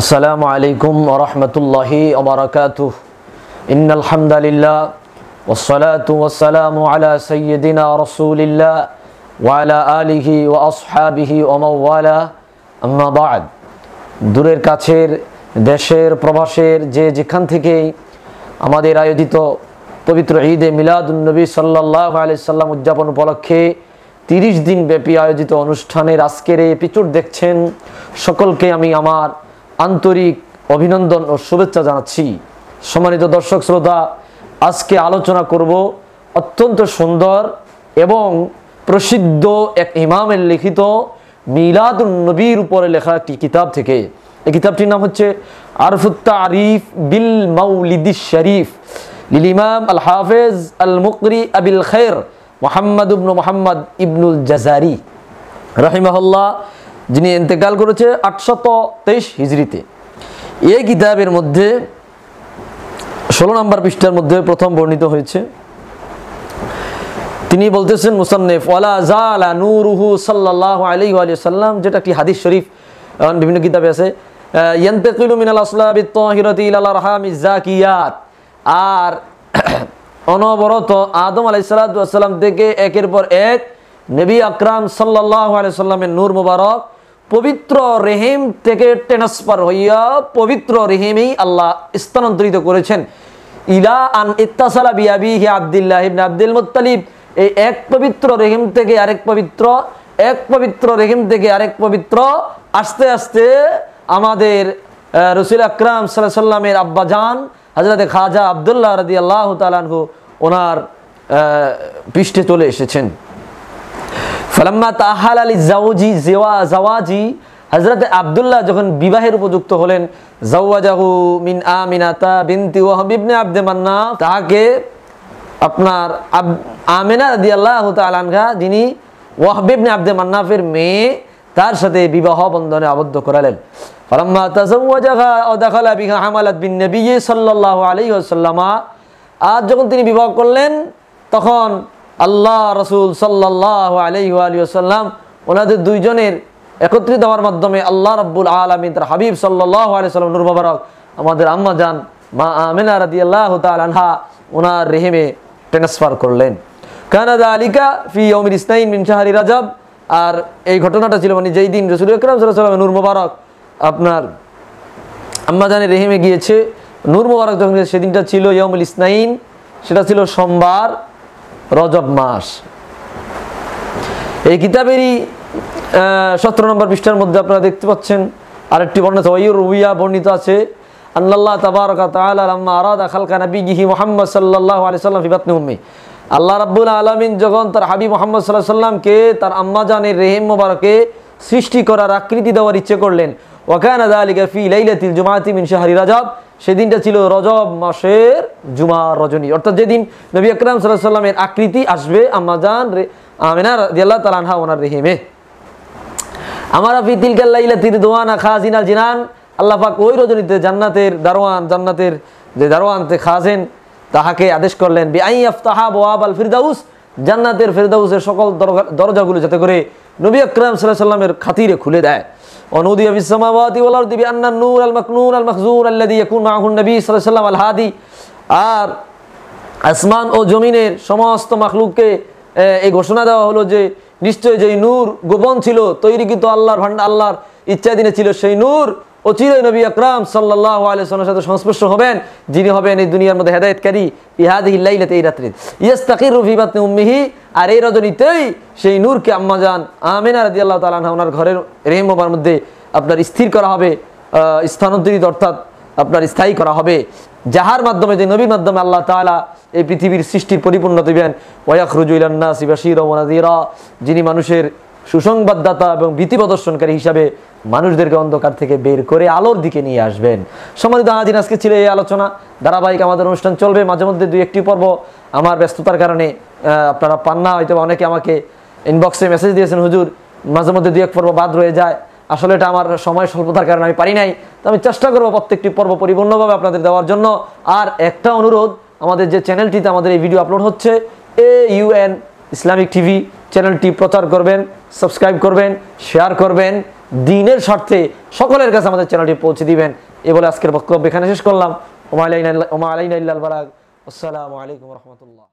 আসসালামু আলাইকুম ওরহমতুল্লাহি ওবরাকাতু ইন আলহামদুলিল্লাহ ওসলাতু ওসালামু আলা সৈয়দিনা রসুলিল্লাহ ওয়ালা আলিহি ও আসহাবিহি ওমাওয়ালা আম্মাবাদ দূরের কাছের দেশের প্রবাসের যে যেখান থেকে আমাদের আয়োজিত পবিত্র ঈদে মিলাদুলনবী সাল্লাহ আলি সাল্লাম উদযাপন উপলক্ষে তিরিশ দিন ব্যাপী আয়োজিত অনুষ্ঠানের আজকের এই পিচুর দেখছেন সকলকে আমি আমার আন্তরিক অভিনন্দন ও শুভেচ্ছা জানাচ্ছি সম্মানিত দর্শক শ্রোতা আজকে আলোচনা করব অত্যন্ত সুন্দর এবং প্রসিদ্ধ এক ইমামের লিখিত মিলাদুল নবীর উপরে লেখা একটি কিতাব থেকে এই কিতাবটির নাম হচ্ছে আরফুত্তা আরিফ বিল মাউলিদি শরীফ লিল ইমাম আল হাফেজ আল মুকরি আবিল খের মোহাম্মদ ইবনু মোহাম্মদ ইবনুল জাজারি রাহিমহল্লা যিনি এন্তেকাল করেছে আটশত তেইশ হিজড়িতে এই কিতাবের মধ্যে ষোলো নম্বর পৃষ্ঠার মধ্যে প্রথম বর্ণিত হয়েছে তিনি বলতেছেন মুসান্নেফ ওয়ালা জাল নুরুহু সাল্লাহ আলী আলী সাল্লাম যেটা একটি হাদিস শরীফ এখন বিভিন্ন কিতাবে আছে আর অনবরত আদম আলাইহিস থেকে একের পর এক নবী আকরাম সাল্লাহ সাল্লামের নূর মুবারক পবিত্র রেহিম থেকে ট্রেন্সফার হইয়া পবিত্র রেহিমেই আল্লাহ স্থানান্তরিত করেছেন ইলা আন ইত্তাসালা বিয়াবি হি আবদুল্লাহ ইবনে আব্দুল মুত্তালিব এই এক পবিত্র রেহিম থেকে আরেক পবিত্র এক পবিত্র রেহিম থেকে আরেক পবিত্র আস্তে আস্তে আমাদের রসুল আকরাম সাল্লাহ সাল্লামের আব্বাজান হাজরতে খাজা আবদুল্লাহ রদি আল্লাহ তালানহু ওনার পৃষ্ঠে চলে এসেছেন ফালাম্মা তাহাল আলী জাওজি জেওয়া জাওয়াজি হজরত আবদুল্লাহ যখন বিবাহের উপযুক্ত হলেন জাওয়াজাহু মিন আমিনাতা বিনতি ওয়াহাবিবনে আব্দে মান্না তাহাকে আপনার আব আমেনা রাদি আল্লাহ তালানহা যিনি ওয়াহবিবনে আব্দে মান্নাফের মেয়ে তার সাথে বিবাহ বন্ধনে আবদ্ধ করালেন ফলাম্মা তাজাওয়াজাহা ও দাখালা বিহা হামালাত বিন নবী সাল্লাল্লাহু আলাইহি ওয়াসাল্লাম আজ যখন তিনি বিবাহ করলেন তখন আল্লাহ রসুল সাল্লাহ আলহিউসাল্লাম ওনাদের দুইজনের একত্রিত হওয়ার মাধ্যমে আল্লাহ রব্বুল আলমিন তার হাবিব সাল্লাহ আলিয়াল্লাম নুরবাবারক আমাদের আম্মা যান মা আমিনা রাদি আল্লাহ আনহা ওনার রেহেমে ট্রান্সফার করলেন কানাদা আলিকা ফি অমির ইসনাইন মিন শাহরি রাজাব আর এই ঘটনাটা ছিল মানে যেই দিন রসুল ইকরাম সাল্লাহ নুর মুবারক আপনার আম্মাজানের রেহেমে গিয়েছে নুর মুবারক যখন সেদিনটা ছিল ইয়মুল ইসনাইন সেটা ছিল সোমবার রজব মাস এই কিতাবেরই সতেরো নম্বর পৃষ্ঠার মধ্যে আপনারা দেখতে পাচ্ছেন আরেকটি বর্ণিত ওয়ুর বর্ণিত আছে আল্লাহ তাবারকা তাআলা লাম্মা আরাদা আলাইহি আল্লাহ রাবুল আলামিন যখন তার হাবিব মোহাম্মদ সাল্লাহ সাল্লামকে তার আম্মা জানের রেহেম মোবারকে সৃষ্টি করার আকৃতি দেওয়ার ইচ্ছে করলেন ওয়াকানা যালিকা ফি লাইলাতিল জুমাতি মিন শাহরি রাজাব সেদিনটা ছিল রজব মাসের জুমা রজনী অর্থাৎ যেদিন নবী আকরাম সাল্লামের আকৃতি আসবে আমাজান আমিনা রিয়াল্লাহ তালানহা ওনার রেহিমে আমার আফি তিলকাল্লাইলা তিনি দোয়ানা খাজিনা জিনান আল্লাহ ওই রজনীতে জান্নাতের দারোয়ান জান্নাতের যে দারোয়ানতে খাজেন তাহাকে আদেশ করলেন বেআই আফতাহা বোয়াব আল ফিরদাউস জান্নাতের ফেরদাউসের সকল দরজাগুলো যাতে করে নবী আকরাম সাল্লাহ সাল্লামের খাতিরে খুলে দেয় অনুদি আবিসামাওয়াতি ওয়ালার দিবি আন্না নূর আল মাকনুর আল মখজুর আল্লাদি ইয়াকুন মাহুন নবী সাল্লাহ সাল্লাম আল হাদি আর আসমান ও জমিনের সমস্ত মাখলুককে এই ঘোষণা দেওয়া হলো যে নিশ্চয় যেই নূর গোপন ছিল তৈরি কিন্তু আল্লাহর ভান্ডা আল্লাহর দিনে ছিল সেই নূর ও চিরই নবী আকরাম সাল্লাহ আলিয়ার সাথে সংস্পর্শ হবেন যিনি হবেন এই দুনিয়ার মধ্যে হেদায়তকারী ইহাদ ইল্লাইলাতে এই রাত্রি ইয়াস্তাকির রফিবাত উম্মিহি আর এই রজনীতেই সেই নূরকে আম্মাজান আমিনা রাজি আল্লাহ তালা ওনার ঘরের রেহমবার মধ্যে আপনার স্থির করা হবে স্থানান্তরিত অর্থাৎ আপনার স্থায়ী করা হবে যাহার মাধ্যমে যে নবীর মাধ্যমে আল্লাহ তালা এই পৃথিবীর সৃষ্টির পরিপূর্ণ দেবেন ওয়াক রুজুল্লাহ শিবাশির যিনি মানুষের সুসংবাদদাতা এবং ভীতি প্রদর্শনকারী হিসাবে মানুষদেরকে অন্ধকার থেকে বের করে আলোর দিকে নিয়ে আসবেন সমাজ দাহাদিন আজকে ছিল এই আলোচনা ধারাবাহিক আমাদের অনুষ্ঠান চলবে মাঝে মধ্যে দুই একটি পর্ব আমার ব্যস্ততার কারণে আপনারা পান না হয়তো অনেকে আমাকে ইনবক্সে মেসেজ দিয়েছেন হুজুর মাঝে মধ্যে দুই এক পর্ব বাদ রয়ে যায় আসলে এটা আমার সময় স্বল্পতার কারণে আমি পারি নাই তো আমি চেষ্টা করবো প্রত্যেকটি পর্ব পরিপূর্ণভাবে আপনাদের দেওয়ার জন্য আর একটা অনুরোধ আমাদের যে চ্যানেলটিতে আমাদের এই ভিডিও আপলোড হচ্ছে এ ইউএন ইসলামিক টিভি চ্যানেলটি প্রচার করবেন সাবস্ক্রাইব করবেন শেয়ার করবেন দিনের স্বার্থে সকলের কাছে আমাদের চ্যানেলটি পৌঁছে দিবেন এ বলে আজকের বক্তব্য এখানে শেষ করলাম ওমা আলাইন ওমা আলাইন আল্লাহ বারাক আসসালামু আলাইকুম রহমতুল্লাহ